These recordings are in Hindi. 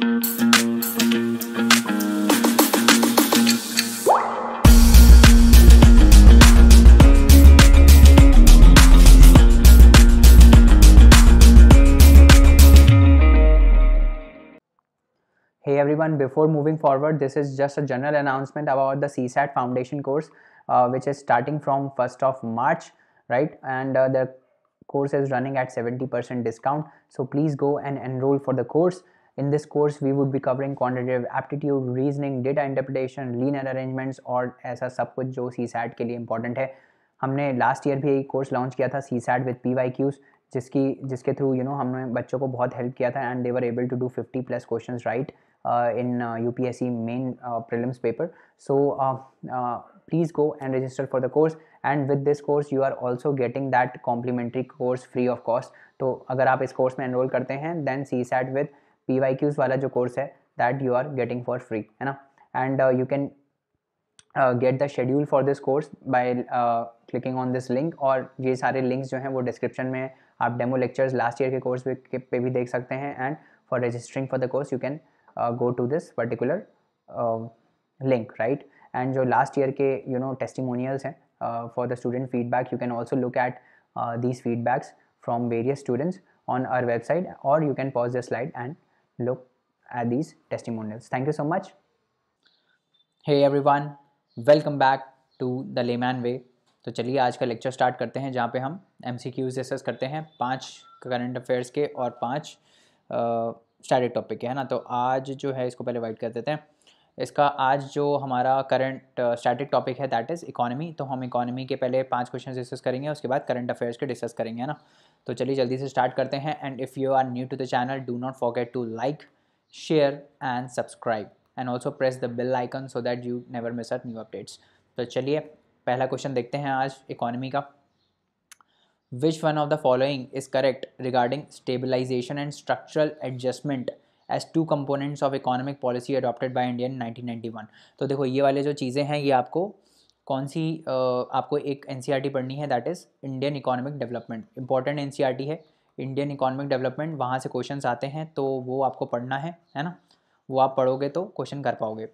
Hey everyone, before moving forward, this is just a general announcement about the CSAT foundation course, uh, which is starting from 1st of March, right? And uh, the course is running at 70% discount. So please go and enroll for the course. In this course, we would be covering quantitative aptitude, reasoning, data interpretation, linear arrangements और ऐसा सब कुछ जो सी सैट के लिए इंपॉर्टेंट है हमने लास्ट ईयर भी एक कोर्स लॉन्च किया था C SAT with P Y Qs जिसकी जिसके थ्रू यू नो हमने बच्चों को बहुत हेल्प किया था and they were able to do fifty plus question right in U P S C main prelims paper so please go and register for the course and with this course you are also getting that complimentary course free of cost तो अगर आप इस कोर्स में एनरोल करते हैं then CSAT with P Y Qs वाला जो कोर्स है that you are getting for free है ना and you can get the schedule for this course by clicking on this link और ये सारे लिंक्स जो हैं वो डिस्क्रिप्शन में है आप डेमो लेक्चर्स लास्ट ईयर के कोर्स पे भी देख सकते हैं and for registering for the course you can go to this particular link right and जो लास्ट ईयर के यू नो टेस्टिमोनियल्स हैं for the student feedback you can also look at these feedbacks from various students on our website और you can pause the slide and look at these testimonials. Thank you so much. Hey everyone, welcome back to the Layman Way. तो चलिए आज का लेक्चर स्टार्ट करते हैं जहाँ पे हम एम सी क्यूज डिस्कस करते हैं पांच करंट अफेयर्स के और पांच स्टैटिक टॉपिक के है ना तो आज जो है इसको पहले वाइट कर देते हैं इसका आज जो हमारा करंट स्टैटिक टॉपिक है दैट इज़ इकोनॉमी तो हम इकोनॉमी के पहले पांच क्वेश्चन डिस्कस करेंगे उसके बाद करंट अफेयर्स के डिस्कस करेंगे है ना तो चलिए जल्दी से स्टार्ट करते हैं and if you are new to the channel do not forget to like share and subscribe and also press the bell icon so that you never miss our new updates तो चलिए पहला क्वेश्चन देखते हैं आज इकोनॉमी का which one of the following is correct regarding stabilisation and structural adjustment as two components of economic policy adopted by India nineteen तो देखो ये वाले जो चीज़ें हैं ये आपको कौन सी uh, आपको एक एन e पढ़नी है that is Indian economic development important N है इंडियन इकोनॉमिक डेवलपमेंट वहाँ से क्वेश्चन आते हैं तो वो आपको पढ़ना है है ना वो आप पढ़ोगे तो क्वेश्चन कर पाओगे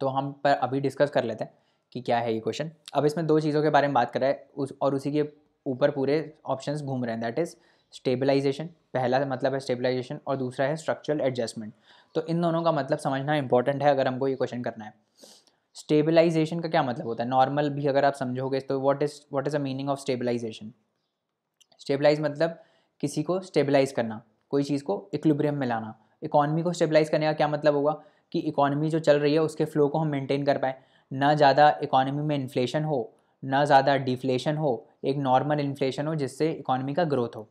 तो हम पर अभी डिस्कस कर लेते हैं कि क्या है ये क्वेश्चन अब इसमें दो चीज़ों के बारे में बात कर रहा है उस और उसी के ऊपर पूरे ऑप्शंस घूम रहे हैं दैट इज़ स्टेबलाइजेशन पहला मतलब है स्टेबलाइजेशन और दूसरा है स्ट्रक्चरल एडजस्टमेंट तो इन दोनों का मतलब समझना इंपॉर्टेंट है अगर हमको ये क्वेश्चन करना है स्टेबलाइजेशन का क्या मतलब होता है नॉर्मल भी अगर आप समझोगे तो what is what is the meaning of stabilisation stabilise मतलब किसी को स्टेबलाइज करना कोई चीज़ को इक्लिब्रियम में लाना इकॉनमी को स्टेबलाइज करने का क्या मतलब होगा कि इकॉनमी जो चल रही है उसके फ्लो को हम मेनटेन कर पाएँ ना ज़्यादा इकॉनमी में इन्फ्लेशन हो ना ज़्यादा डिफ्लेशन हो एक नॉर्मल इन्फ्लेशन हो जिससे इकॉनमी का ग्रोथ हो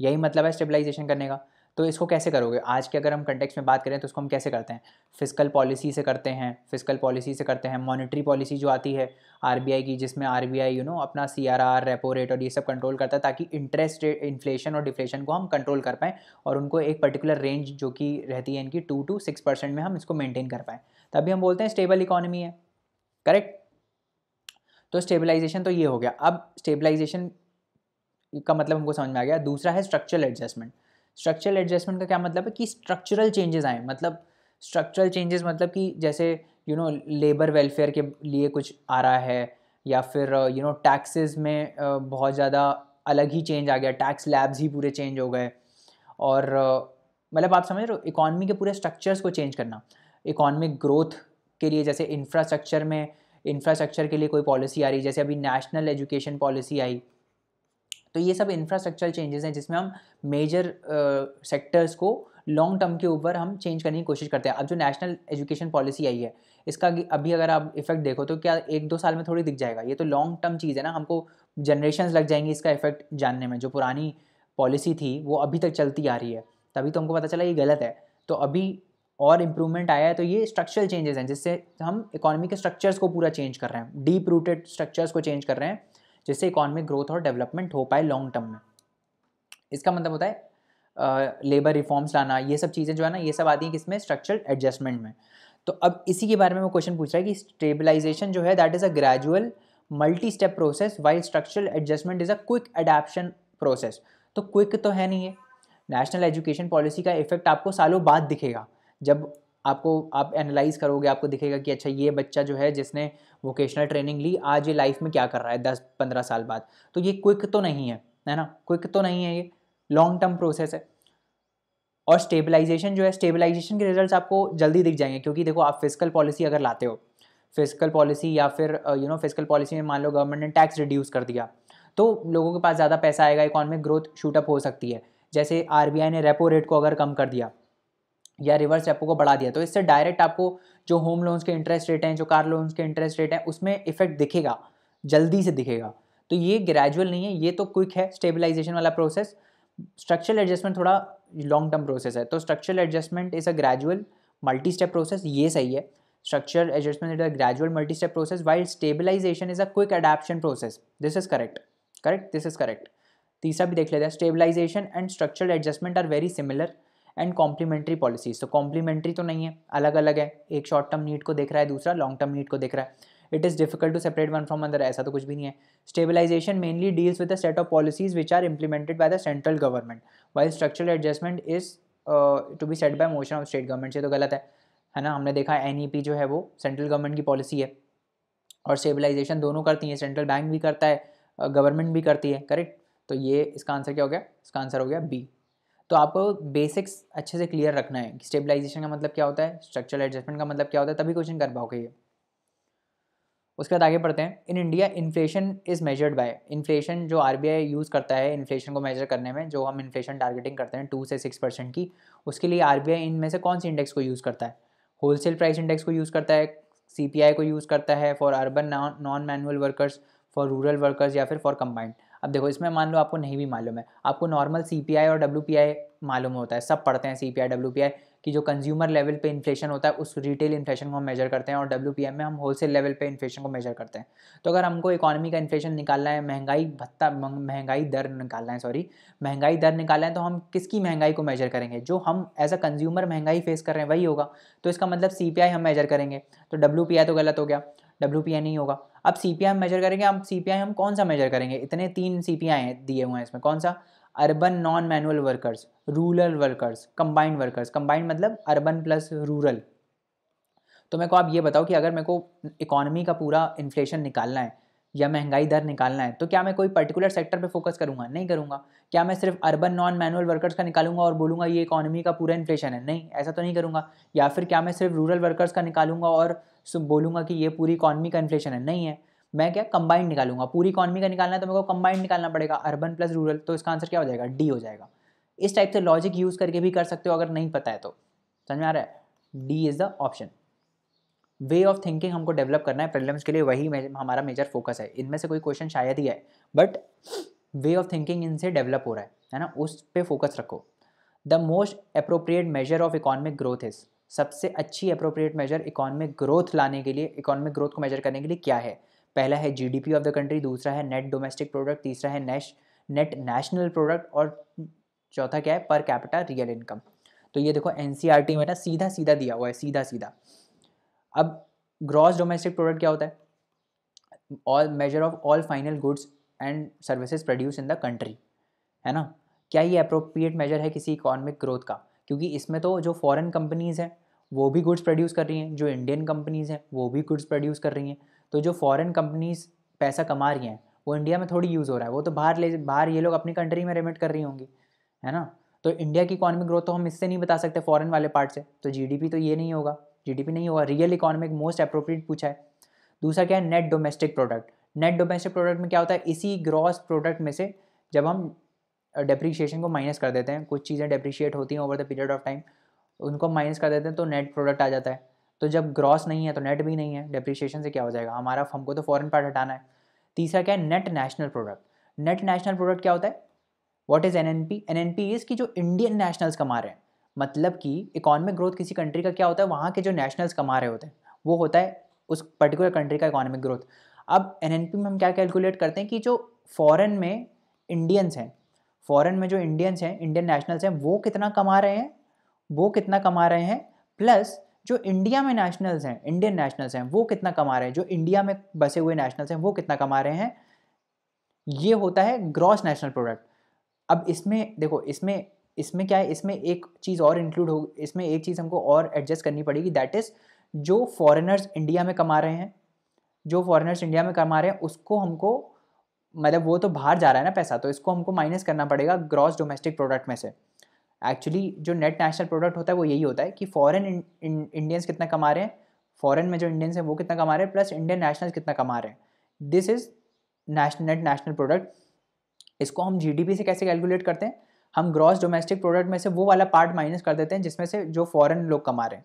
यही मतलब है स्टेबलाइजेशन करने का तो इसको कैसे करोगे आज के अगर हम कंटेक्स में बात करें तो उसको हम कैसे करते हैं फिजिकल पॉलिसी से करते हैं फिजिकल पॉलिसी से करते हैं मॉनेटरी पॉलिसी जो आती है आर की जिसमें आर यू नो अपना सी रेपो रेट और ये सब कंट्रोल करता है ताकि इंटरेस्ट रेट इन्फ्लेशन और डिफ्लेशन को हम कंट्रोल कर पाएँ और उनको एक पर्टिकुलर रेंज जो कि रहती है इनकी टू टू सिक्स परसेंट में हम इसको मेनटेन कर पाएँ तभी हम बोलते हैं स्टेबल इकोनॉमी है करेक्ट तो स्टेबलाइजेशन तो ये हो गया अब स्टेबलाइजेशन का मतलब हमको समझ में आ गया दूसरा है स्ट्रक्चरल एडजस्टमेंट स्ट्रक्चरल एडजस्टमेंट का क्या मतलब है कि स्ट्रक्चरल चेंजेस आए मतलब स्ट्रक्चरल चेंजेस मतलब कि जैसे यू नो लेबर वेलफेयर के लिए कुछ आ रहा है या फिर यू नो टैक्सेस में बहुत ज़्यादा अलग ही चेंज आ गया टैक्स लैब्स ही पूरे चेंज हो गए और मतलब आप समझ रहे हो इकॉनमी के पूरे स्ट्रक्चर्स को चेंज करना इकोनॉमिक ग्रोथ के लिए जैसे इंफ्रास्ट्रक्चर में इंफ्रास्ट्रक्चर के लिए कोई पॉलिसी आ रही जैसे अभी नेशनल एजुकेशन पॉलिसी आई तो ये सब इंफ्रास्ट्रक्चरल चेंजेस हैं जिसमें हम मेजर सेक्टर्स uh, को लॉन्ग टर्म के ऊपर हम चेंज करने की कोशिश करते हैं अब जो नेशनल एजुकेशन पॉलिसी आई है इसका अभी अगर आप इफेक्ट देखो तो क्या एक दो साल में थोड़ी दिख जाएगा ये तो लॉन्ग टर्म चीज़ है ना हमको जनरेशन लग जाएंगी इसका इफेक्ट जानने में जो पुरानी पॉलिसी थी वो अभी तक चलती आ रही है तभी तो हमको पता चला ये गलत है तो अभी और इम्प्रूवमेंट आया है तो ये स्ट्रक्चरल चेंजेस हैं जिससे हम इकोनॉमी के स्ट्रक्चर्स को पूरा चेंज कर रहे हैं डीप रूटेड स्ट्रक्चर्स को चेंज कर रहे हैं जिससे इकोनॉमिक ग्रोथ और डेवलपमेंट हो पाए लॉन्ग टर्म में इसका मतलब होता है लेबर रिफॉर्म्स लाना ये सब चीज़ें जो है ना ये सब आती हैं किसमें स्ट्रक्चरल एडजस्टमेंट में तो अब इसी के बारे में वो क्वेश्चन पूछ रहा है कि स्टेबलाइजेशन जो है that is a gradual multi step process why structural adjustment is a quick adaption process तो क्विक तो है नहीं है नेशनल एजुकेशन पॉलिसी का इफेक्ट आपको सालों बाद दिखेगा जब आपको आप एनालाइज करोगे आपको दिखेगा कि अच्छा ये बच्चा जो है जिसने वोकेशनल ट्रेनिंग ली आज ये लाइफ में क्या कर रहा है दस पंद्रह साल बाद तो ये क्विक तो नहीं है है ना क्विक तो नहीं है ये लॉन्ग टर्म प्रोसेस है और स्टेबलाइजेशन जो है स्टेबलाइजेशन के रिजल्ट्स आपको जल्दी दिख जाएंगे क्योंकि देखो आप फिजिकल पॉलिसी अगर लाते हो फिजिकल पॉलिसी या फिर यू नो फिजिकल पॉलिसी में मान लो गवर्नमेंट ने टैक्स रिड्यूस कर दिया तो लोगों के पास ज़्यादा पैसा आएगा इकॉनमिक ग्रोथ शूटअप हो सकती है जैसे आर ने रेपो रेट को अगर कम कर दिया या रिवर्स रेपो को बढ़ा दिया तो इससे डायरेक्ट आपको जो होम लोन्स के इंटरेस्ट रेट हैं जो कार लोन्स के इंटरेस्ट रेट हैं उसमें इफेक्ट दिखेगा जल्दी से दिखेगा तो ये ग्रेजुअल नहीं है ये तो क्विक है स्टेबलाइजेशन वाला प्रोसेस स्ट्रक्चरल एडजस्टमेंट थोड़ा लॉन्ग टर्म प्रोसेस है तो structural adjustment is a gradual multi step process ये सही है structure adjustment is a gradual multi step process while stabilisation is a quick adaption process this is correct correct this is correct तीसरा भी देख लेते हैं stabilisation and structural adjustment are very similar and complementary policies तो कॉम्प्लीमेंट्री तो नहीं है अलग अलग है एक शॉर्ट टर्म नीड को देख रहा है दूसरा लॉन्ग टर्म नीड को देख रहा है it is difficult to separate one from other ऐसा तो कुछ भी नहीं है stabilisation mainly deals with the set of policies which are implemented by the central government while structural adjustment is to be set by motion of state government से तो गलत है है ना हमने देखा एन ई पी जो है वो सेंट्रल गवर्नमेंट की पॉलिसी है और स्टेबिलाइजेशन दोनों करती हैं सेंट्रल बैंक भी करता है गवर्नमेंट uh, भी करती है करेक्ट तो ये इसका आंसर क्या हो गया इसका आंसर हो गया बी तो आपको बेसिक्स अच्छे से क्लियर रखना है स्टेबलाइजेशन का मतलब क्या होता है स्ट्रक्चरल एडजस्टमेंट का मतलब क्या होता है तभी क्वेश्चन कर पाओगे ये उसके बाद आगे पढ़ते हैं in India inflation is measured by inflation जो आर यूज़ करता है इन्फ्लेशन को मेजर करने में जो हम इन्फ्लेशन टारगेटिंग करते हैं टू से सिक्स परसेंट की उसके लिए आर इनमें से कौन सी इंडेक्स को यूज़ करता है होलसेल प्राइस इंडेक्स को यूज़ करता है सी को यूज़ करता है for urban non manual workers for rural workers या फिर फॉर कंबाइंड अब देखो इसमें मान लो आपको नहीं भी मालूम है आपको नॉर्मल सी और डब्ल्यू मालूम होता है सब पढ़ते हैं सी पी कि जो कंज्यूमर लेवल पे इन्फ्लेशन होता है उस रिटेल इन्फ्लेशन को हम मेजर करते हैं और डब्ल्यू में हम होलसेल लेवल पे इन्फ्लेशन को मेजर करते हैं तो अगर हमको इकोनॉमी का इन्फ्लेशन निकालना है महंगाई भत्ता महंगाई दर निकालना है सॉरी महंगाई दर निकालना है तो हम किसकी महंगाई को मेजर करेंगे जो हम एज अ कंज्यूमर महंगाई फेस कर रहे हैं वही होगा तो इसका मतलब सी हम मेजर करेंगे तो डब्ल्यू तो गलत हो गया डब्ल्यू पी आई नहीं होगा अब सी पी आई मेजर करेंगे हम सी पी आई हम कौन सा मेजर करेंगे इतने तीन सी पी आई दिए हुए हैं इसमें कौन सा urban non manual workers rural workers combined workers combined मतलब अर्बन प्लस रूरल तो मेरे को आप ये बताओ कि अगर मेरे को इकोनॉमी का पूरा इन्फ्लेशन निकालना है या महंगाई दर निकालना है तो क्या मैं कोई पर्टिकुलर सेक्टर पे फोकस करूंगा नहीं करूंगा क्या मैं सिर्फ अर्बन नॉन मैनुअल वर्कर्स का निकालूंगा और बोलूंगा ये इकोनॉमी का पूरा इन्फ्लेशन है नहीं ऐसा तो नहीं करूंगा या फिर क्या मैं सिर्फ रूरल वर्कर्स का निकालूंगा और बोलूँगा कि ये पूरी इकॉनमी का इन्फ्लेशन है नहीं है मैं क्या कंबाइंड निकालूंगा पूरी इकॉनमी का निकालना है तो मेरे को कंबाइंड निकालना पड़ेगा अर्बन प्लस रूरल तो इसका आंसर क्या हो जाएगा डी हो जाएगा इस टाइप से लॉजिक यूज़ करके भी कर सकते हो अगर नहीं पता है तो समझ में आ रहा है D is the option way of thinking हमको डेवलप करना है प्रॉब्लम्स के लिए वही हमारा मेजर फोकस है इनमें से कोई क्वेश्चन शायद ही है बट वे ऑफ थिंकिंग इनसे डेवलप हो रहा है है ना उस पर फोकस रखो the most appropriate measure of economic growth is सबसे अच्छी अप्रोप्रिएट मेजर इकोनॉमिक ग्रोथ लाने के लिए इकोनॉमिक ग्रोथ को मेजर करने के लिए क्या है पहला है जी ऑफ द कंट्री दूसरा है नेट डोमेस्टिक प्रोडक्ट तीसरा है नेश नेट नेशनल प्रोडक्ट और चौथा क्या है पर कैपिटा रियल इनकम तो ये देखो एन e में ना सीधा सीधा दिया हुआ है सीधा सीधा अब ग्रॉस डोमेस्टिक प्रोडक्ट क्या होता है all measure of all final goods and services produce in the country है ना क्या ये अप्रोप्रिएट मेजर है किसी इकोनॉमिक ग्रोथ का क्योंकि इसमें तो जो फॉरेन कंपनीज़ हैं वो भी गुड्स प्रोड्यूस कर रही हैं जो इंडियन कंपनीज़ हैं वो भी गुड्स प्रोड्यूस कर रही हैं तो जो फॉरेन कंपनीज़ पैसा कमा रही हैं वो इंडिया में थोड़ी यूज़ हो रहा है वो तो बाहर ले बाहर ये लोग अपनी कंट्री में रेमिट कर रही होंगी है ना तो इंडिया की इकोनॉमिक ग्रोथ तो हम इससे नहीं बता सकते फॉरेन वाले पार्ट से तो जीडीपी तो ये नहीं होगा जीडीपी नहीं होगा रियल इकोनॉमिक मोस्ट अप्रोप्रिएट पूछा है दूसरा क्या है net domestic product net domestic product में क्या होता है इसी ग्रॉस प्रोडक्ट में से जब हम डेप्रीशिएशन को माइनस कर देते हैं कुछ चीज़ें डेप्रीशिएट होती हैं over the period of time उनको माइनस कर देते हैं तो नेट प्रोडक्ट आ जाता है तो जब ग्रॉस नहीं है तो नेट भी नहीं है डेप्रीशिएशन से क्या हो जाएगा हमारा हमको तो फॉरन पार्ट हटाना है तीसरा क्या है net national product net national product क्या होता है what is N N P N N P is कि जो इंडियन नेशनल्स कमा रहे हैं मतलब कि इकोनॉमिक ग्रोथ किसी कंट्री का क्या होता है वहाँ के जो नेशनल्स कमा रहे होते हैं वो होता है उस पर्टिकुलर कंट्री का इकोनॉमिक ग्रोथ अब एन में हम क्या कैलकुलेट करते हैं कि जो फॉरेन में इंडियंस हैं फॉरेन में जो इंडियंस हैं इंडियन नेशनल्स हैं वो कितना कमा रहे हैं वो कितना कमा रहे हैं प्लस जो इंडिया में नेशनल्स हैं इंडियन नेशनल्स हैं वो कितना कमा रहे हैं जो इंडिया में बसे हुए नेशनल्स हैं वो कितना कमा रहे हैं ये होता है ग्रॉस नेशनल प्रोडक्ट अब इसमें देखो इसमें इसमें क्या है इसमें एक चीज़ और इंक्लूड हो इसमें एक चीज़ हमको और एडजस्ट करनी पड़ेगी दैट इज़ जो फॉरेनर्स इंडिया में कमा रहे हैं जो फॉरेनर्स इंडिया में कमा रहे हैं उसको हमको मतलब वो तो बाहर जा रहा है ना पैसा तो इसको हमको माइनस करना पड़ेगा ग्रॉस डोमेस्टिक प्रोडक्ट में से एक्चुअली जो नेट नेशनल प्रोडक्ट होता है वो यही होता है कि फॉरेन इंडियंस कितना कमा रहे हैं फॉरेन में जो इंडियंस हैं वो कितना कमा रहे हैं प्लस इंडियन नेशनल कितना कमा रहे हैं this is net national product इसको हम जीडीपी से कैसे कैलकुलेट करते हैं हम ग्रॉस डोमेस्टिक प्रोडक्ट में से वो वाला पार्ट माइनस कर देते हैं जिसमें से जो फॉरेन लोग कमा रहे हैं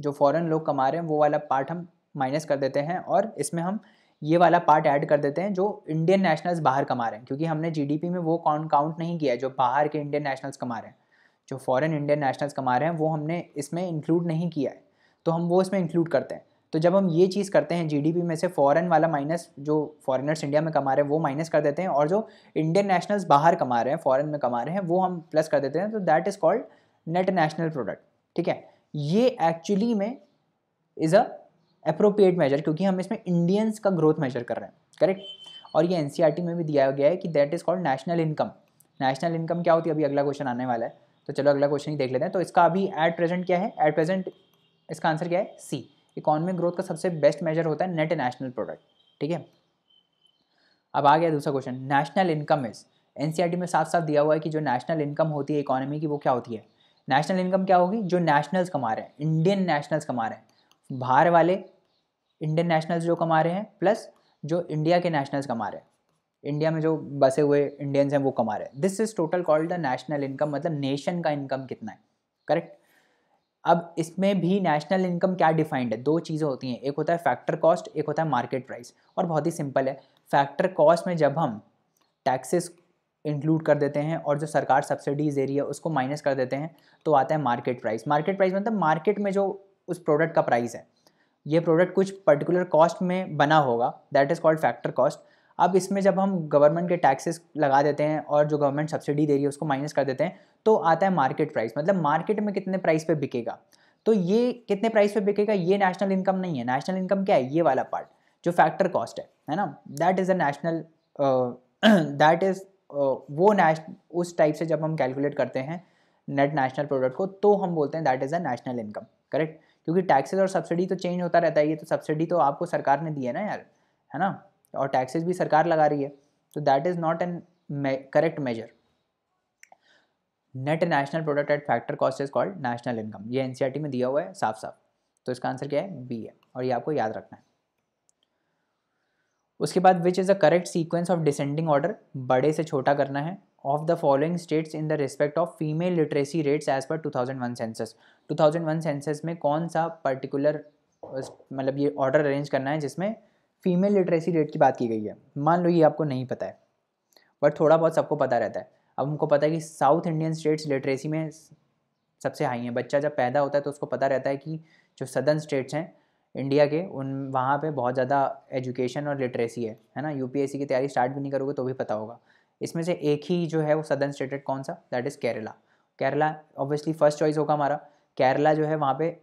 जो फॉरेन लोग कमा रहे हैं वो वाला पार्ट हम माइनस कर देते हैं और इसमें हम ये वाला पार्ट ऐड कर देते हैं जो इंडियन नेशनल्स बाहर कमा रहे हैं क्योंकि हमने जीडीपी में वो काउंट काउंट नहीं किया है जो बाहर के इंडियन नेशनल्स कमा रहे हैं जो फॉरेन इंडियन नेशनल्स कमा रहे हैं वो हमने इसमें इंक्लूड नहीं किया है तो हम वो इसमें इंक्लूड करते हैं तो जब हम ये चीज़ करते हैं जीडीपी में से फॉरेन वाला माइनस जो फॉरेनर्स इंडिया में कमा रहे हैं वो माइनस कर देते हैं और जो इंडियन नेशनल्स बाहर कमा रहे हैं फॉरेन में कमा रहे हैं वो हम प्लस कर देते हैं तो that is called net national product ठीक है ये एक्चुअली में इज़ अ अप्रोप्रिएट मेजर क्योंकि हम इसमें इंडियंस का ग्रोथ मेजर कर रहे हैं करेक्ट और ये एन e में भी दिया गया है कि that is called national income national income क्या होती है अभी अगला क्वेश्चन आने वाला है तो चलो अगला क्वेश्चन ही देख लेते हैं तो इसका अभी एट प्रेजेंट क्या है एट प्रेजेंट इसका आंसर क्या है सी इकोनॉमिक ग्रोथ का सबसे बेस्ट मेजर होता है नेट नेशनल प्रोडक्ट ठीक है अब आ गया दूसरा question national income is N में साफ साफ दिया हुआ है कि जो नेशनल इनकम होती है इकोनॉमी की वो क्या होती है नेशनल इनकम क्या होगी जो नेशनल्स कमा रहे हैं इंडियन नेशनल्स कमा रहे हैं बाहर वाले इंडियन नेशनल्स जो कमा रहे हैं प्लस जो इंडिया के नेशनल्स कमा रहे हैं इंडिया में जो बसे हुए इंडियंस हैं वो कमा रहे हैं this is total called the national income मतलब नेशन का इनकम कितना है करेक्ट अब इसमें भी नेशनल इनकम क्या डिफाइंड है दो चीज़ें होती हैं एक होता है फैक्टर कॉस्ट एक होता है मार्केट प्राइस और बहुत ही सिंपल है फैक्टर कॉस्ट में जब हम टैक्सेस इंक्लूड कर देते हैं और जो सरकार सब्सिडीज दे रही है उसको माइनस कर देते हैं तो आता है मार्केट प्राइस मार्केट प्राइस मतलब मार्केट में जो उस प्रोडक्ट का प्राइस है ये प्रोडक्ट कुछ पर्टिकुलर कॉस्ट में बना होगा that is called factor cost अब इसमें जब हम गवर्नमेंट के टैक्सेस लगा देते हैं और जो गवर्नमेंट सब्सिडी दे रही है उसको माइनस कर देते हैं तो आता है मार्केट प्राइस मतलब मार्केट में कितने प्राइस पर बिकेगा तो ये कितने प्राइस पर बिकेगा ये नेशनल इनकम नहीं है नेशनल इनकम क्या है ये वाला पार्ट जो फैक्टर कॉस्ट है है ना that is a national that is वो नेश उस टाइप से जब हम कैलकुलेट करते हैं नेट नेशनल प्रोडक्ट को तो हम बोलते हैं that is a national income correct क्योंकि टैक्सेस और सब्सिडी तो चेंज होता रहता है ये तो सब्सिडी तो आपको सरकार ने दी है ना यार है ना और टैक्सेस भी सरकार लगा रही है तो that is not an correct measure net national product at factor cost is called national income ये एन e में दिया हुआ है साफ साफ तो इसका आंसर क्या है बी है और ये आपको याद रखना है उसके बाद which is the correct sequence of descending order बड़े से छोटा करना है of the following states in the respect of female literacy rates as पर 2001 सेंसस 2001 सेंसस में कौन सा पर्टिकुलर मतलब ये ऑर्डर अरेंज करना है जिसमें फीमेल लिटरेसी रेट की बात की गई है मान लो ये आपको नहीं पता है बट थोड़ा बहुत सबको पता रहता है अब हमको पता है कि साउथ इंडियन स्टेट्स लिटरेसी में सबसे हाई हैं बच्चा जब पैदा होता है तो उसको पता रहता है कि जो सदर्न स्टेट्स हैं इंडिया के उन वहाँ पे बहुत ज़्यादा एजुकेशन और लिटरेसी है है ना यू की तैयारी स्टार्ट भी नहीं करोगे तो भी पता होगा इसमें से एक ही जो है वो सदर्न स्टेट है कौन सा that is Kerala Kerala obviously first choice होगा हमारा केरला जो है वहाँ पे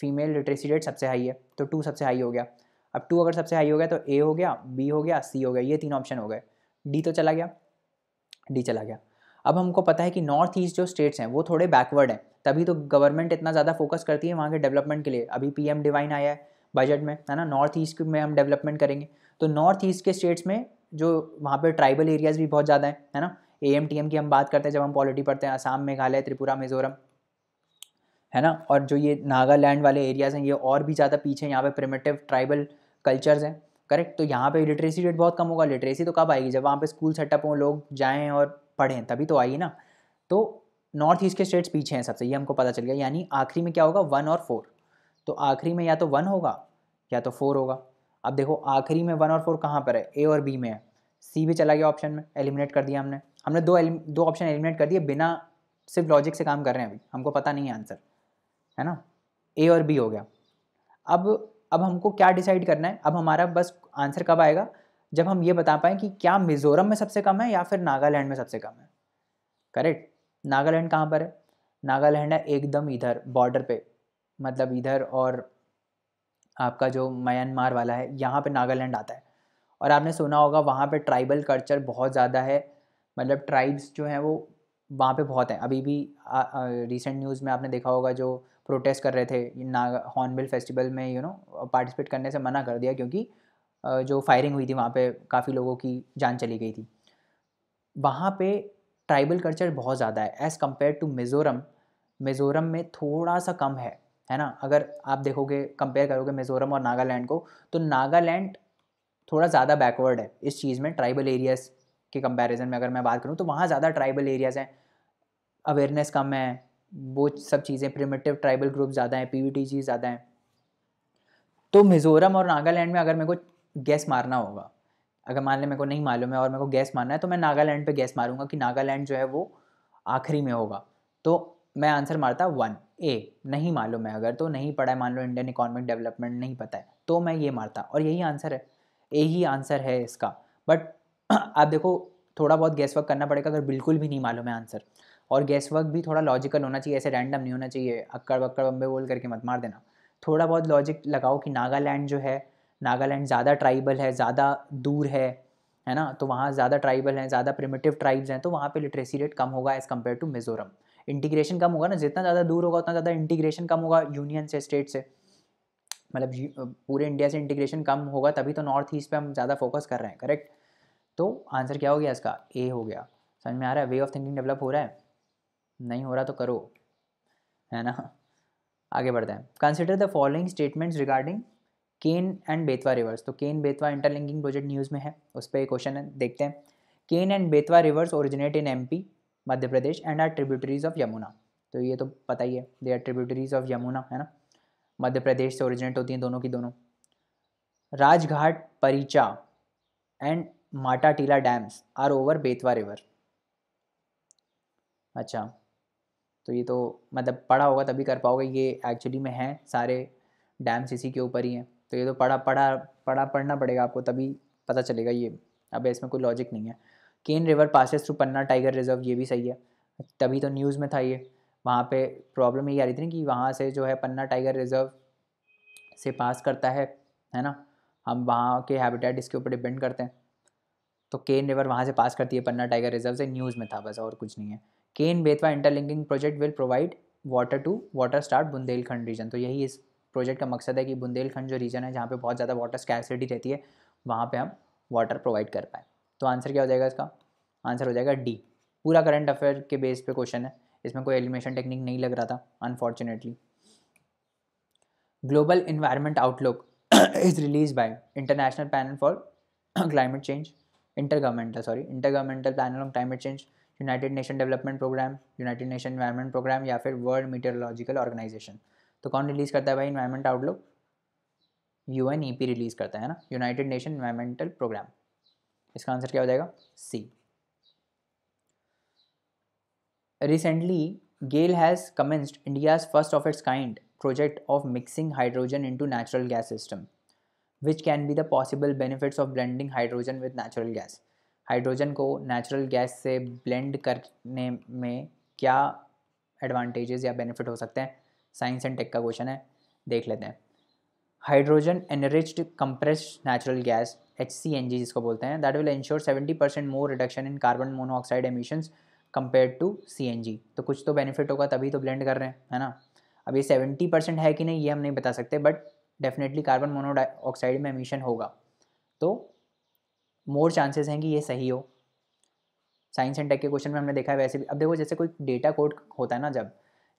फीमेल लिटरेसी रेट सबसे हाई है तो टू सबसे हाई हो गया अब टू अगर सबसे हाई हो गया तो ए हो गया बी हो गया सी हो गया ये तीन ऑप्शन हो गए डी तो चला गया डी चला गया अब हमको पता है कि नॉर्थ ईस्ट जो स्टेट्स हैं वो थोड़े बैकवर्ड हैं तभी तो गवर्नमेंट इतना ज़्यादा फोकस करती है वहाँ के डेवलपमेंट के लिए अभी एम डिवाइन आया है बजट में है ना नॉर्थ ईस्ट में हम डेवलपमेंट करेंगे तो नॉर्थ ईस्ट के स्टेट्स में जो वहाँ पर ट्राइबल एरियाज़ भी बहुत ज़्यादा हैं है ना ए एम टी एम की हम बात करते हैं जब हम पॉलिटी पढ़ते हैं आसाम मेघालय त्रिपुरा मिजोरम है ना और जो ये नागालैंड वाले एरियाज़ हैं ये और भी ज़्यादा पीछे यहाँ पे प्रिमेटिव ट्राइबल कल्चर्स हैं करेक्ट तो यहाँ पे लिटरेसी रेट बहुत कम होगा लिटरेसी तो कब आएगी जब वहाँ पे स्कूल सेटअप हों लोग जाएँ और पढ़ें तभी तो आएगी ना तो नॉर्थ ईस्ट के स्टेट्स पीछे हैं सबसे ये हमको पता चल गया यानी आखिरी में क्या होगा वन और फोर तो आखिरी में या तो वन होगा या तो फोर होगा अब देखो आखिरी में वन और फोर कहाँ पर है ए और बी में है सी भी चला गया ऑप्शन में एलिमिनेट कर दिया हमने हमने दो दो ऑप्शन एलिमिनेट कर दिए बिना सिर्फ लॉजिक से काम कर रहे हैं अभी हमको पता नहीं है आंसर है ना ए और बी हो गया अब अब हमको क्या डिसाइड करना है अब हमारा बस आंसर कब आएगा जब हम ये बता पाएँ कि क्या मिज़ोरम में सबसे कम है या फिर नागालैंड में सबसे कम है करेक्ट नागालैंड कहाँ पर है नागालैंड है एकदम इधर बॉर्डर पे मतलब इधर और आपका जो म्यांमार वाला है यहाँ पे नागालैंड आता है और आपने सुना होगा वहाँ पे ट्राइबल कल्चर बहुत ज़्यादा है मतलब ट्राइब्स जो हैं वो वहाँ पे बहुत हैं अभी भी रिसेंट न्यूज़ में आपने देखा होगा जो प्रोटेस्ट कर रहे थे नागा हॉर्नबिल फेस्टिवल में यू नो पार्टिसिपेट करने से मना कर दिया क्योंकि जो फायरिंग हुई थी वहाँ पे काफ़ी लोगों की जान चली गई थी वहाँ पे ट्राइबल कल्चर बहुत ज़्यादा है as compare to Mizoram Mizoram में थोड़ा सा कम है है ना अगर आप देखोगे कंपेयर करोगे मिज़ोरम और नागालैंड को तो नागालैंड थोड़ा ज़्यादा बैकवर्ड है इस चीज़ में ट्राइबल एरियाज़ के कंपैरिजन में अगर मैं बात करूँ तो वहाँ ज़्यादा ट्राइबल एरियाज़ हैं अवेयरनेस कम है वो सब चीज़ें प्रिमेटिव ट्राइबल ग्रुप ज़्यादा हैं पी ज़्यादा हैं तो मिज़ोरम और नागालैंड में अगर मेरे को गैस मारना होगा अगर मान लें मेरे को नहीं मालूम है और मेरे को गैस मारना है तो मैं नागालैंड पे गैस मारूंगा कि नागालैंड जो है वो आखिरी में होगा तो मैं आंसर मारता वन ए नहीं मालूम है अगर तो नहीं पढ़ा है मान लो इंडियन इकोनॉमिक डेवलपमेंट नहीं पता है तो मैं ये मारता और यही आंसर है ए ही आंसर है इसका बट आप देखो थोड़ा बहुत गैस वर्क करना पड़ेगा अगर बिल्कुल भी नहीं मालूम है आंसर और गैस वर्क भी थोड़ा लॉजिकल होना चाहिए ऐसे रैंडम नहीं होना चाहिए अक्कड़ बक्कड़ बम्बे बोल करके मत मार देना थोड़ा बहुत लॉजिक लगाओ कि नागालैंड जो है नागालैंड ज़्यादा ट्राइबल है ज़्यादा दूर है है ना तो वहाँ ज़्यादा ट्राइबल हैं ज़्यादा प्रिमेटिव ट्राइब्स हैं तो वहाँ पे लिटरेसी रेट कम होगा as compare to Mizoram integration कम होगा ना जितना ज़्यादा दूर होगा उतना ज़्यादा इंटीग्रेशन कम होगा यूनियन से स्टेट से मतलब पूरे इंडिया से इंटीग्रेशन कम होगा तभी तो नॉर्थ ईस्ट पे हम ज़्यादा फोकस कर रहे हैं करेक्ट तो आंसर क्या हो गया इसका ए हो गया समझ में आ रहा है वे ऑफ थिंकिंग डेवलप हो रहा है नहीं हो रहा तो करो है ना आगे बढ़ते हैं consider the following statements regarding Ken and Betwa rivers तो Ken Betwa interlinking project news में है उस पर एक क्वेश्चन है देखते हैं Ken and Betwa rivers originate in P Madhya Pradesh and are tributaries of Yamuna तो ये तो पता ही है they are tributaries of Yamuna है ना मध्य प्रदेश से ओरिजिनेट होती हैं दोनों की दोनों Rajghat परीचा and Mata Tila dams are over Betwa river अच्छा तो ये तो मतलब पढ़ा होगा तभी कर पाओगे ये एक्चुअली में हैं सारे डैम्स इसी के ऊपर ही हैं तो ये तो पढ़ा पढ़ा पढ़ा पढ़ना पड़ेगा आपको तभी पता चलेगा ये अब इसमें कोई लॉजिक नहीं है Ken river passes through Panna tiger reserve ये भी सही है तभी तो न्यूज़ में था ये वहाँ पे प्रॉब्लम यही आ रही थी ना कि वहाँ से जो है पन्ना टाइगर रिजर्व से पास करता है है ना हम वहाँ के हैबिटेट इसके ऊपर डिपेंड करते हैं तो केन रिवर वहाँ से पास करती है पन्ना टाइगर रिजर्व से न्यूज़ में था बस और कुछ नहीं है Ken Betwa interlinking project will provide water to water start Bundelkhand region तो यही इस प्रोजेक्ट का मकसद है कि बुंदेलखंड जो रीजन है जहाँ पे बहुत ज़्यादा वाटर स्कैसिटी रहती है वहाँ पे हम वाटर प्रोवाइड कर पाए तो आंसर क्या हो जाएगा इसका आंसर हो जाएगा डी पूरा करंट अफेयर के बेस पे क्वेश्चन है इसमें कोई एलिमिनेशन टेक्निक नहीं लग रहा था unfortunately global environment outlook is release by international panel for climate change inter governmental sorry inter governmental panel on climate change United Nation development programme United Nation environment programme या फिर वर्ल्ड मीटरोलॉजिकल ऑर्गेनाइजेशन तो कौन रिलीज़ करता है भाई environment outlook U UNEP release करता है ना यूनाइटेड नेशन एनवायरमेंटल प्रोग्राम इसका आंसर क्या हो जाएगा C recently GAIL has commenced India first of its kind project of mixing hydrogen into natural gas system which can be the possible benefits of blending hydrogen with natural gas hydrogen को नेचुरल गैस से ब्लेंड करने में क्या एडवांटेजेस या बेनिफिट हो सकते हैं साइंस एंड टेक का क्वेश्चन है देख लेते हैं hydrogen enriched compress natural gas H C N G जिसको बोलते हैं that will ensure seventy percent more reduction in carbon monoxide emissions compare to C N G तो कुछ तो बेनिफिट होगा तभी तो ब्लेंड कर रहे हैं है ना अब ये सेवेंटी परसेंट है कि नहीं ये हम नहीं बता सकते बट डेफिनेटली कार्बन मोनोऑक्साइड में एमिशन होगा तो मोर चांसेस हैं कि ये सही हो साइंस एंड टेक के क्वेश्चन में हमने देखा है वैसे भी अब देखो जैसे कोई डेटा कोड होता है ना जब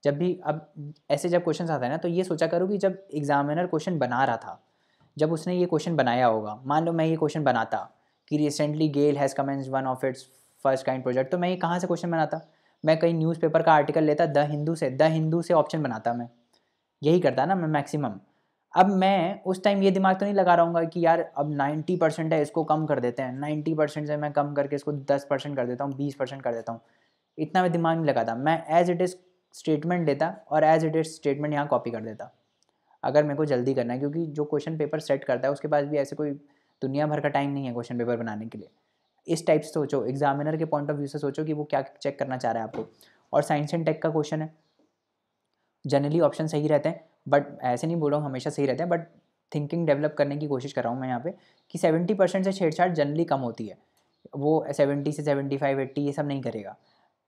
जब भी अब ऐसे जब क्वेश्चन आता है ना तो ये सोचा करूँ कि जब एग्जामिनर क्वेश्चन बना रहा था जब उसने ये क्वेश्चन बनाया होगा मान लो मैं ये क्वेश्चन बनाता कि recently GAIL has commence one of its first kind project तो मैं ये कहाँ से क्वेश्चन बनाता मैं कहीं न्यूज़पेपर का आर्टिकल लेता द हिंदू से द हिंदू से ऑप्शन बनाता मैं यही करता ना मैं मैक्सिमम अब मैं उस टाइम ये दिमाग तो नहीं लगा रहा कि यार अब नाइन्टी परसेंट है इसको कम कर देते हैं नाइन्टी परसेंट से मैं कम करके इसको दस परसेंट कर देता हूँ बीस परसेंट कर देता हूँ इतना मैं दिमाग नहीं लगाता मैं एज इट इज़ स्टेटमेंट देता और एज इट इज़ स्टेटमेंट यहाँ कॉपी कर देता अगर मेरे को जल्दी करना है क्योंकि जो क्वेश्चन पेपर सेट करता है उसके पास भी ऐसे कोई दुनिया भर का टाइम नहीं है क्वेश्चन पेपर बनाने के लिए इस टाइप से सोचो एग्जामिनर के पॉइंट ऑफ व्यू से सोचो कि वो क्या चेक करना चाह रहा है आपको और साइंस एंड टेक का क्वेश्चन है जनरली ऑप्शन सही रहते हैं बट ऐसे नहीं बोल रहा हूँ हमेशा सही रहते हैं बट थिंकिंग डेवलप करने की कोशिश कर रहा हूँ मैं यहाँ पे कि सेवेंटी परसेंट से छेड़छाड़ जनरली कम होती है वो सेवेंटी से सेवेंटी फाइव एट्टी ये सब नहीं करेगा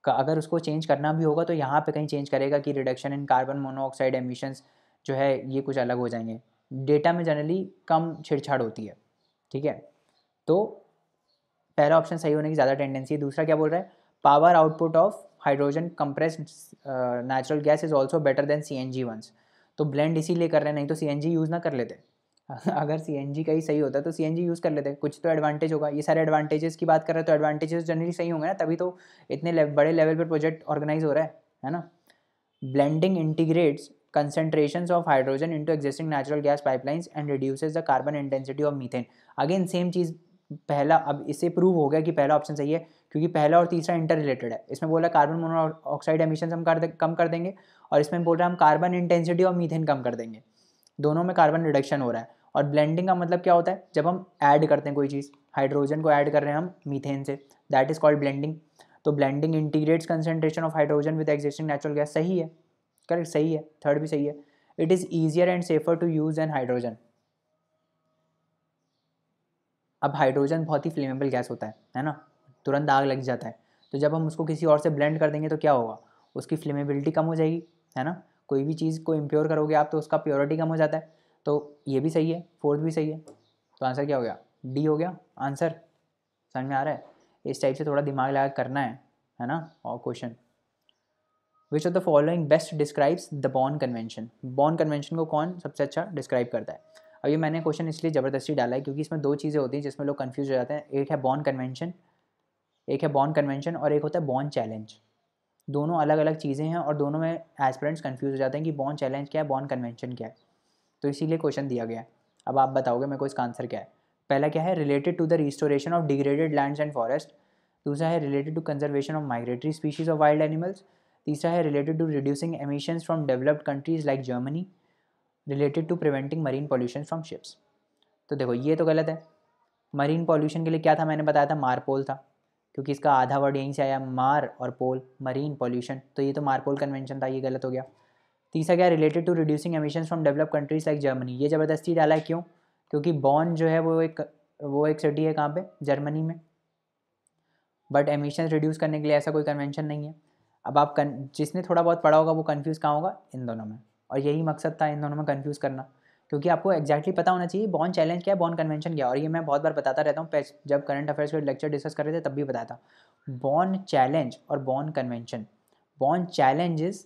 का अगर उसको चेंज करना भी होगा तो यहाँ पे कहीं चेंज करेगा कि reduction in carbon monoxide emissions जो है ये कुछ अलग हो जाएंगे डेटा में जनरली कम छेड़छाड़ होती है ठीक है तो पहला ऑप्शन सही होने की ज़्यादा टेंडेंसी है दूसरा क्या बोल रहा है power output of hydrogen compressed natural gas is also better than C N G once तो ब्लेंड इसीलिए कर रहे हैं नहीं तो सी यूज़ ना कर लेते अगर सी का ही सही होता तो सी यूज़ कर लेते कुछ तो एडवांटेज होगा ये सारे एडवांटेजेस की बात कर रहे हैं तो एडवांटेजेस जनरली सही होंगे ना तभी तो इतने लेव, बड़े लेवल पर प्रोजेक्ट ऑर्गेनाइज हो रहा है है ना blending integrates concentration of hydrogen into existing natural gas pipelines and reduce the carbon intensity of methane again same चीज़ पहला अब इससे प्रूव हो गया कि पहला ऑप्शन सही है क्योंकि पहला और तीसरा इंटर रिलेटेड है इसमें बोला कार्बन मोनोऑक्साइड एमिशन हम कर कम कर देंगे और इसमें बोल रहे हैं हम कार्बन इंटेंसिटी और मीथेन कम कर देंगे दोनों में कार्बन रिडक्शन हो रहा है और ब्लेंडिंग का मतलब क्या होता है जब हम ऐड करते हैं कोई चीज़ हाइड्रोजन को ऐड कर रहे हैं हम मीथेन से दैट इज़ कॉल्ड ब्लेंडिंग तो blending integrates concentration of hydrogen with existing natural gas सही है करेक्ट सही है थर्ड भी सही है it is easier and safer to use an hydrogen अब हाइड्रोजन बहुत ही फ्लेमेबल गैस होता है है ना तुरंत आग लग जाता है तो जब हम उसको किसी और से ब्लेंड कर देंगे तो क्या होगा उसकी फ्लेमेबिलिटी कम हो जाएगी है ना कोई भी चीज़ को इम्प्योर करोगे आप तो उसका प्योरिटी कम हो जाता है तो ये भी सही है फोर्थ भी सही है तो आंसर क्या हो गया डी हो गया आंसर समझ में आ रहा है इस टाइप से थोड़ा दिमाग लगा करना है है ना और question which of the following best describes the Bonn Convention Bonn Convention को कौन सबसे अच्छा डिस्क्राइब करता है अब ये मैंने क्वेश्चन इसलिए ज़बरदस्ती डाला है क्योंकि इसमें दो चीज़ें होती हैं जिसमें लोग कन्फ्यूज हो जाते हैं एक है बॉन कन्वेंशन एक है बॉन कन्वेंशन और एक होता है बॉन चैलेंज दोनों अलग अलग चीज़ें हैं और दोनों में एस्परेंट्स कन्फ्यूज हो जाते हैं कि बॉन्ड चैलेंज क्या है बॉन्ड कन्वेंशन क्या है तो इसीलिए क्वेश्चन दिया गया है अब आप बताओगे मेरे को इसका आंसर क्या है पहला क्या है related to the restoration of degraded lands and forest दूसरा है related to conservation of migratory species of wild animals तीसरा है related to reducing emission from developed countries like Germany related to preventing marine pollution from ships तो देखो ये तो गलत है मरीन पॉल्यूशन के लिए क्या था मैंने बताया था मारपोल था क्योंकि इसका आधा वर्ड यहीं से आया मार और पोल मरीन पॉल्यूशन तो ये तो मारपोल कन्वेंशन था ये गलत हो गया तीसरा क्या related to reducing emission from develop countries like Germany ये ज़बरदस्ती डाला है क्यों क्योंकि बॉन जो है वो एक वो एक सिटी है कहाँ पे जर्मनी में बट एमिशन रिड्यूस करने के लिए ऐसा कोई कन्वेंशन नहीं है अब आप कन जिसने थोड़ा बहुत पढ़ा होगा वो कन्फ्यूज़ कहाँ होगा इन दोनों में और यही मकसद था इन दोनों में कन्फ्यूज़ करना क्योंकि आपको एक्जैक्टली पता होना चाहिए बॉन चैलेंज क्या है बॉन कन्वेंशन क्या और ये मैं बहुत बार बताता रहता हूँ जब करंट अफेयर्स के लेक्चर डिस्कस कर रहे थे तब भी बताया था बॉन चैलेंज और बॉन कन्वेंशन बॉन्ड चैलेंज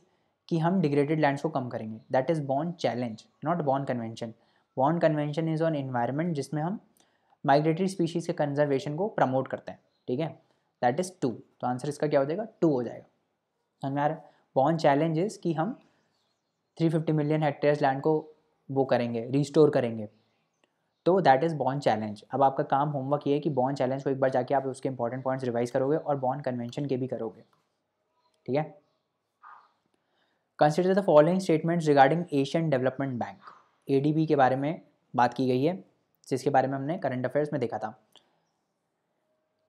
कि हम डिग्रेडेड लैंड्स को कम करेंगे that is Bonn challenge not Bonn Convention Bonn Convention is on environment जिसमें हम माइग्रेटरी स्पीशीज़ के कंजर्वेशन को प्रमोट करते हैं ठीक है दैट इज़ टू तो आंसर इसका क्या हो जाएगा टू हो जाएगा समझ में आ रहा है बॉन चैलेंज इज़ कि हम 350 मिलियन हेक्टेयर्स लैंड को वो करेंगे रिस्टोर करेंगे तो दैट इज़ बॉन्ड चैलेंज अब आपका काम होमवर्क ये है कि बॉन्ड चैलेंज को एक बार जाके आप उसके इंपॉर्टेंट पॉइंट्स रिवाइज करोगे और बॉन्ड कन्वेंशन के भी करोगे ठीक है consider the following statements regarding Asian Development Bank A के बारे में बात की गई है जिसके बारे में हमने करंट अफेयर्स में देखा था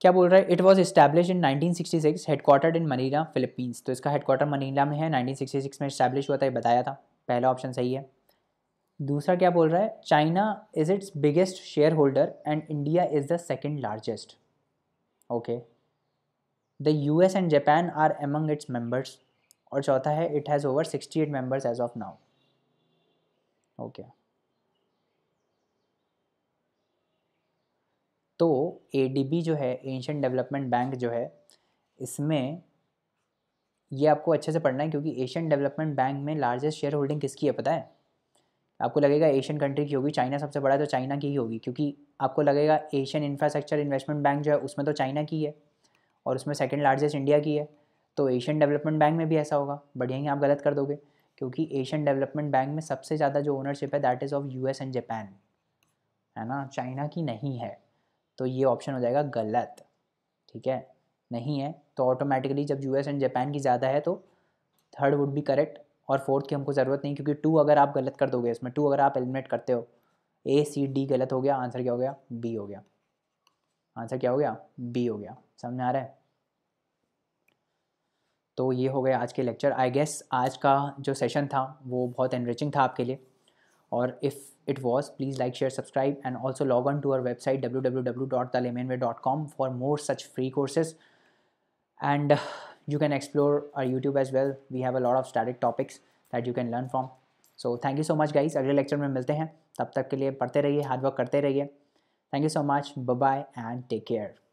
क्या बोल रहा है it was establish in 1966 headquarter in Manila Philippines तो इसका हेडक्वार्टर मनीला में है 1966 में इस्टेब्लिश हुआ था ये बताया था पहला ऑप्शन सही है दूसरा क्या बोल रहा है China is its biggest share holder and India is the second largest okay the U S and Japan are among its members और चौथा है it has over sixty eight members as of now okay तो ए डी बी जो है एशियन डेवलपमेंट बैंक जो है इसमें ये आपको अच्छे से पढ़ना है क्योंकि एशियन डेवलपमेंट बैंक में लार्जेस्ट शेयर होल्डिंग किसकी है पता है आपको लगेगा एशियन कंट्री की होगी चाइना सबसे बड़ा है तो चाइना की ही होगी क्योंकि आपको लगेगा एशियन इंफ्रास्ट्रक्चर इन्वेस्टमेंट बैंक जो है उसमें तो चाइना की है और उसमें सेकेंड लार्जेस्ट इंडिया की है तो एशियन डेवलपमेंट बैंक में भी ऐसा होगा बट यहीं आप गलत कर दोगे क्योंकि एशियन डेवलपमेंट बैंक में सबसे ज़्यादा जो ओनरशिप है that is of U S and Japan है ना चाइना की नहीं है तो ये ऑप्शन हो जाएगा गलत ठीक है नहीं है तो ऑटोमेटिकली जब यूएस एंड जापान की ज़्यादा है तो थर्ड वुड बी करेक्ट और फोर्थ की हमको ज़रूरत नहीं क्योंकि टू अगर आप गलत कर दोगे इसमें टू अगर आप एलिमिनेट करते हो ए सी डी गलत हो गया आंसर क्या हो गया बी हो गया आंसर क्या हो गया बी हो गया समझ में आ रहा है तो ये हो गया आज के लेक्चर आई गेस आज का जो सेशन था वो बहुत एनरिचिंग था आपके लिए और if it was please like share subscribe and also log on to our website W W W dot the Layman Way dot com for more such free courses and you can explore our YouTube as well. We have a lot of static topics that you can learn from. So thank you so much guys अगले लेक्चर में मिलते हैं तब तक के लिए पढ़ते रहिए हार्डवर्क करते रहिए you so much. Bye bye and take care.